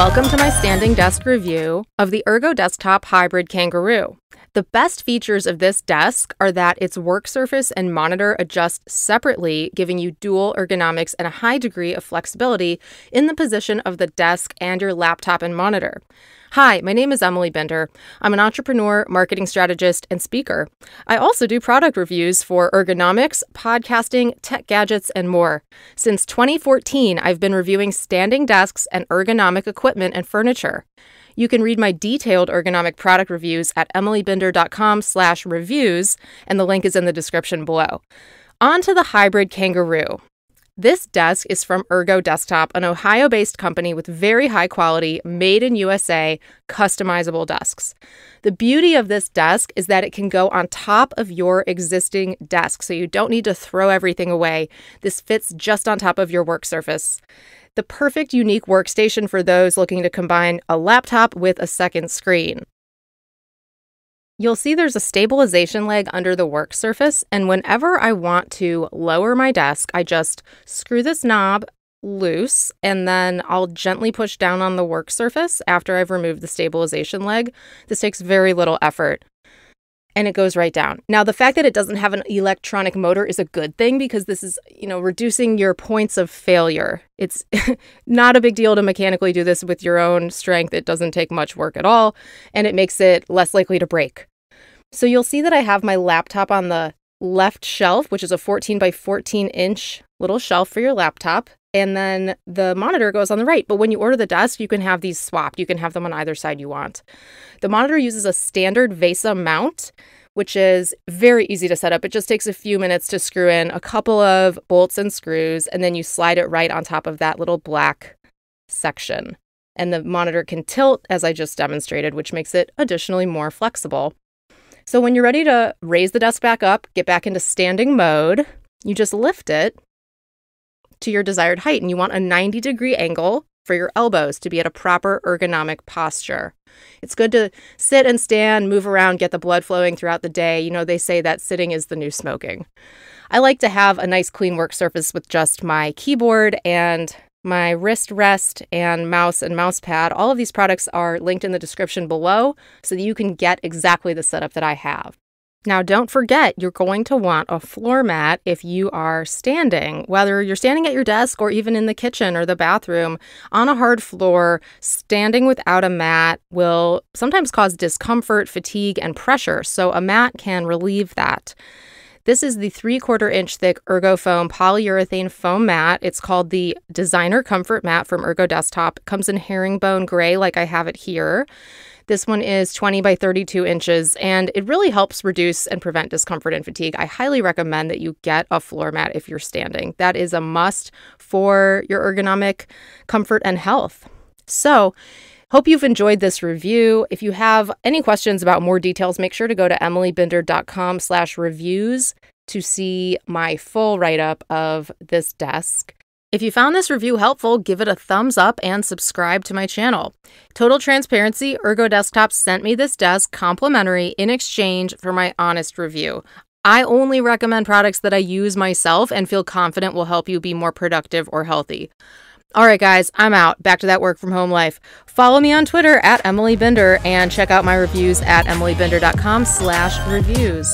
Welcome to my standing desk review of the Ergo Desktop Hybrid Kangaroo. The best features of this desk are that its work surface and monitor adjust separately, giving you dual ergonomics and a high degree of flexibility in the position of the desk and your laptop and monitor. Hi, my name is Emily Bender. I'm an entrepreneur, marketing strategist, and speaker. I also do product reviews for ergonomics, podcasting, tech gadgets, and more. Since 2014, I've been reviewing standing desks and ergonomic equipment and furniture. You can read my detailed ergonomic product reviews at emilybender.com/reviews, and the link is in the description below. On to the hybrid kangaroo. This desk is from Ergo Desktop, an Ohio based company with very high quality, made in USA, customizable desks. The beauty of this desk is that it can go on top of your existing desk, so you don't need to throw everything away. This fits just on top of your work surface. The perfect unique workstation for those looking to combine a laptop with a second screen. You'll see there's a stabilization leg under the work surface, and whenever I want to lower my desk, I just screw this knob loose and then I'll gently push down on the work surface after I've removed the stabilization leg. This takes very little effort and it goes right down. Now, the fact that it doesn't have an electronic motor is a good thing because this is, you know, reducing your points of failure. It's not a big deal to mechanically do this with your own strength. It doesn't take much work at all and it makes it less likely to break. So you'll see that I have my laptop on the left shelf, which is a 14 by 14 inch little shelf for your laptop. And then the monitor goes on the right. But when you order the desk, you can have these swapped. You can have them on either side you want. The monitor uses a standard VESA mount, which is very easy to set up. It just takes a few minutes to screw in a couple of bolts and screws, and then you slide it right on top of that little black section. And the monitor can tilt, as I just demonstrated, which makes it additionally more flexible. So when you're ready to raise the desk back up, get back into standing mode, you just lift it to your desired height and you want a 90 degree angle for your elbows to be at a proper ergonomic posture. It's good to sit and stand, move around, get the blood flowing throughout the day. You know, they say that sitting is the new smoking. I like to have a nice clean work surface with just my keyboard and my wrist rest and mouse and mouse pad. All of these products are linked in the description below so that you can get exactly the setup that I have. Now, don't forget, you're going to want a floor mat if you are standing, whether you're standing at your desk or even in the kitchen or the bathroom. On a hard floor, standing without a mat will sometimes cause discomfort, fatigue, and pressure, so a mat can relieve that. This is the three quarter inch thick ErgoFoam polyurethane foam mat. It's called the Designer Comfort Mat from Ergo Desktop. It comes in herringbone gray, like I have it here. This one is 20 by 32 inches, and it really helps reduce and prevent discomfort and fatigue. I highly recommend that you get a floor mat if you're standing. That is a must for your ergonomic comfort and health. So, Hope you've enjoyed this review. If you have any questions about more details, make sure to go to emilybindercom slash reviews to see my full write-up of this desk. If you found this review helpful, give it a thumbs up and subscribe to my channel. Total transparency, Ergo Desktop sent me this desk complimentary in exchange for my honest review. I only recommend products that I use myself and feel confident will help you be more productive or healthy. All right, guys, I'm out. Back to that work from home life. Follow me on Twitter at Emily Bender and check out my reviews at emilybender.com slash reviews.